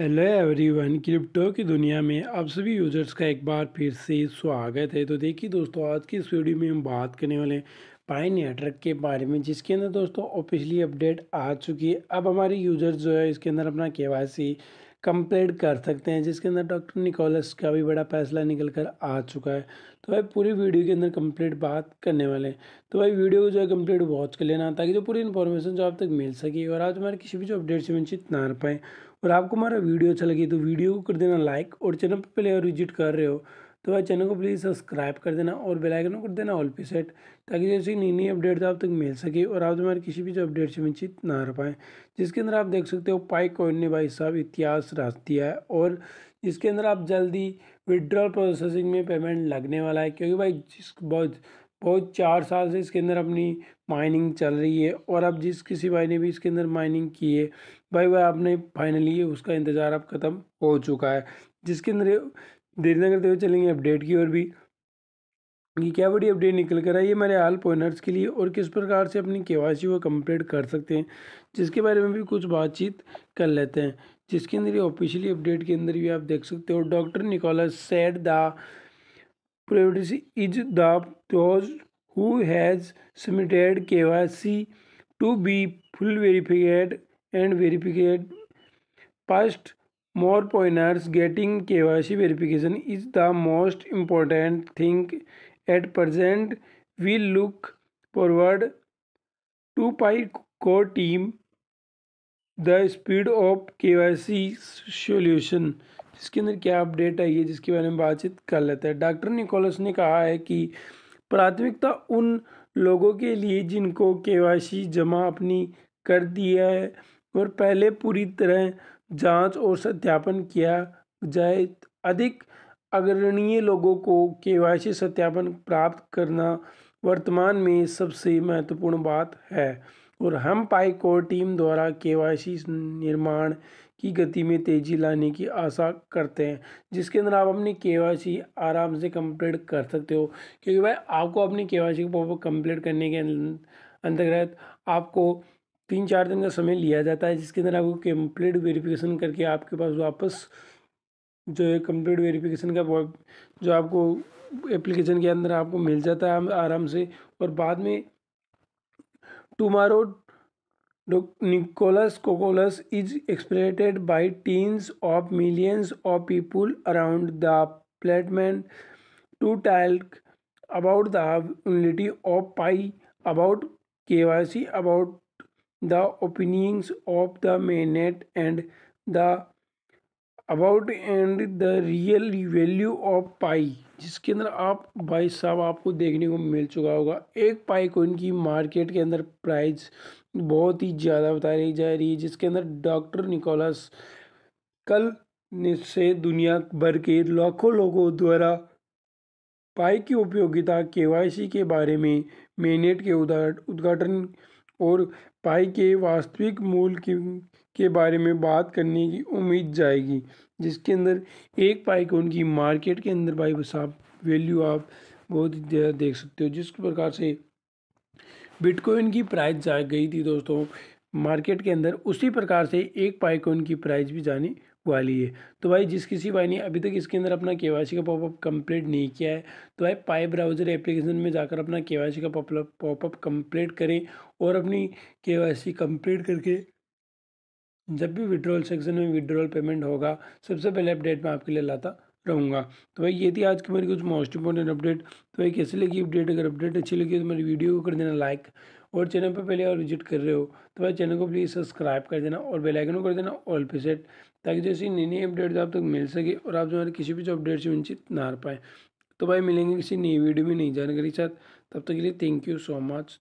hello everyone crypto की दुनिया में आप सभी यूजर्स का एक बार फिर से स्वागत है तो देखिए दोस्तों आज की इस वीडियो में हम बात करने वाले हैं पाई नेटवर्क के बारे में जिसके अंदर दोस्तों ऑफिशियली अपडेट आ चुकी है अब हमारे यूजर्स जो है इसके अंदर अपना के कंप्लीट कर सकते हैं जिसके अंदर डॉक्टर निकोलस का भी बड़ा फैसला निकल कर आ चुका है तो भाई पूरी वीडियो के अंदर कंप्लीट बात करने वाले हैं तो भाई वीडियो को जो है कम्प्लीट वॉच कर लेना ताकि जो पूरी इन्फॉर्मेशन जो आप तक मिल सके और आज हमारे किसी भी जो अपडेट से वंचित ना रह पाएँ और आपको हमारा वीडियो अच्छा लगे तो वीडियो को कर देना लाइक और चैनल पर पहले और विजिट कर रहे हो तो भाई चैनल को प्लीज़ सब्सक्राइब कर देना और बेल आइकन को कर देना ऑल पे सेट ताकि जैसे नई नई अपडेट आप तक मिल सके और आप हमारे किसी भी अपडेट से वंचित ना रह पाएँ जिसके अंदर आप देख सकते हो पाई कॉइन ने भाई साहब इतिहास रास दिया है और इसके अंदर आप जल्दी विड्रॉल प्रोसेसिंग में पेमेंट लगने वाला है क्योंकि भाई जिस बहुत बहुत चार साल से इसके अंदर अपनी माइनिंग चल रही है और अब जिस किसी भाई ने भी इसके अंदर माइनिंग की है भाई वह आपने फाइनली उसका इंतज़ार अब ख़त्म हो चुका है जिसके अंदर देर नगर करते हुए चलेंगे अपडेट की ओर भी ये क्या बड़ी अपडेट निकल कर आई है मेरे हाल पॉइंटर्स के लिए और किस प्रकार से अपनी के वाई वो कंप्लीट कर सकते हैं जिसके बारे में भी कुछ बातचीत कर लेते हैं जिसके अंदर ये ऑफिशियली अपडेट के अंदर भी आप देख सकते हो doctor Nicholas said the priority is the those who has submitted KYC to be full verified and verified past more pointers getting KYC verification is the most important thing at present we look forward to my core team the speed of KYC solution इसके अंदर क्या update आई है जिसके बारे में बातचीत कर लेते हैं डॉक्टर निकोलस ने कहा है कि प्राथमिकता उन लोगों के लिए जिनको के जमा अपनी कर दिया है और पहले पूरी तरह जांच और सत्यापन किया जाए अधिक अग्रणीय लोगों को के सत्यापन प्राप्त करना वर्तमान में सबसे महत्वपूर्ण बात है और हम पाई कोर टीम द्वारा केवाईसी निर्माण की गति में तेज़ी लाने की आशा करते हैं जिसके अंदर आप अपनी केवाईसी आराम से कंप्लीट कर सकते हो क्योंकि भाई आपको अपनी केवाईसी को कम्प्लीट करने के अं-, अंतर्गत आपको तीन चार दिन का समय लिया जाता है जिसके अंदर आपको कंप्लीट वेरिफिकेशन करके आपके पास वापस जो है कंप्लीट वेरिफिकेशन का जो आपको एप्लीकेशन के अंदर आपको मिल जाता है आराम से और बाद में Tomorrow, Nicholas Cocolus is expected by tens of millions of people around the planet to talk about the unity of pi, about KYC, about the openings of the mainnet and the about and the real value of Pi जिसके अंदर आप भाई साहब आपको देखने को मिल चुका होगा एक पाई को इनकी मार्केट के अंदर प्राइस बहुत ही ज़्यादा बताई जा रही है जिसके अंदर डॉक्टर निकोलस कल से दुनिया भर के लाखों लोगों द्वारा पाई की उपयोगिता केवाईसी के बारे में मेनेट के उद्घाटन और पाई के वास्तविक मूल की के बारे में बात करने की उम्मीद जाएगी जिसके अंदर एक पाई को उनकी मार्केट के अंदर भाई साहब वैल्यू आप बहुत ही ज़्यादा देख सकते हो जिस प्रकार से बिटकॉइन की प्राइस जा गई थी दोस्तों मार्केट के अंदर उसी प्रकार से एक पाई को उनकी प्राइस भी जानी वाली है तो भाई जिस किसी भाई ने अभी तक इसके अंदर अपना के का पॉपअप कंप्लीट नहीं किया है तो भाई पाई ब्राउज़र एप्लीकेशन में जाकर अपना के का पॉपअप कंप्लीट करें और अपनी के कंप्लीट करके जब भी विड्रॉल सेक्शन में विड्रॉल पेमेंट होगा सबसे पहले अपडेट में आपके लिए लाता रहूँगा तो भाई ये थी आज की मेरी कुछ मोस्ट इंपॉर्टेंट अपडेट तो भाई कैसे लगी अपडेट अगर अपडेट अच्छी लगी तो मेरी वीडियो को कर देना लाइक और चैनल पर पहले और विजिट कर रहे हो तो भाई चैनल को प्लीज़ सब्सक्राइब कर देना और बेलाइकन को कर देना ऑल पे सेट ताकि जैसी नई नई अपडेट आप तक तो मिल सके और आप जो हमारे किसी भी जो अपडेट से वंचित ना पाए तो भाई मिलेंगे किसी नई वीडियो में नई जानकारी के साथ तब तक के लिए थैंक यू सो मच